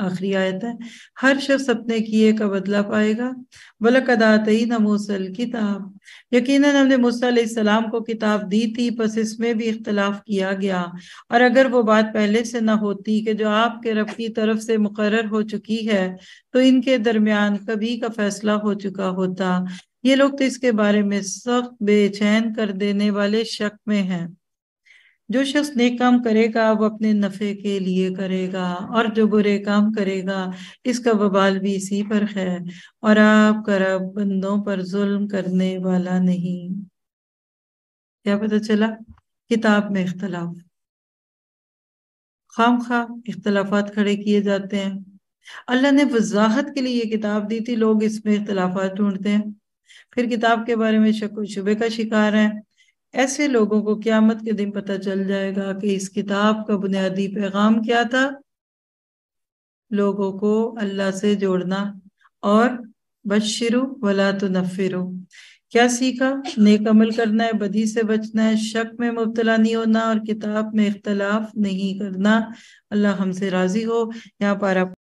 आखिरी आयत है हर शख्स अपने किए का बदला पाएगा न नमोसल किताब यकीन हमने मूसम को किताब दी थी बस इसमें भी इख्तलाफ किया गया और अगर वो बात पहले से ना होती कि जो आपके रब की तरफ से मुकर हो चुकी है तो इनके दरमियान कभी का फैसला हो चुका होता ये लोग तो इसके बारे में सख्त बेचैन कर देने वाले शक में हैं जो शख्स नेक काम करेगा वो अपने नफ़े के लिए करेगा और जो बुरे काम करेगा इसका बबाल भी इसी पर है और आप रब बंदों पर जुल्म करने वाला नहीं क्या पता चला किताब में इख्तलाफ खाम खा इख्तलाफात खड़े किए जाते हैं अल्लाह ने वजाहत के लिए ये किताब दी थी लोग इसमें इख्तलाफात ढूंढते हैं फिर किताब के बारे में शक शुबे का शिकार है ऐसे लोगों को क्यामत के दिन पता चल जाएगा कि इस किताब का बुनियादी पैगाम क्या था लोगों को अल्लाह से जोड़ना और बशरु वला तो नफिरो क्या सीखा नेक अमल करना है बदी से बचना है शक में मुबतला नहीं होना और किताब में इख्तलाफ नहीं करना अल्लाह हमसे राजी हो यहाँ पर आप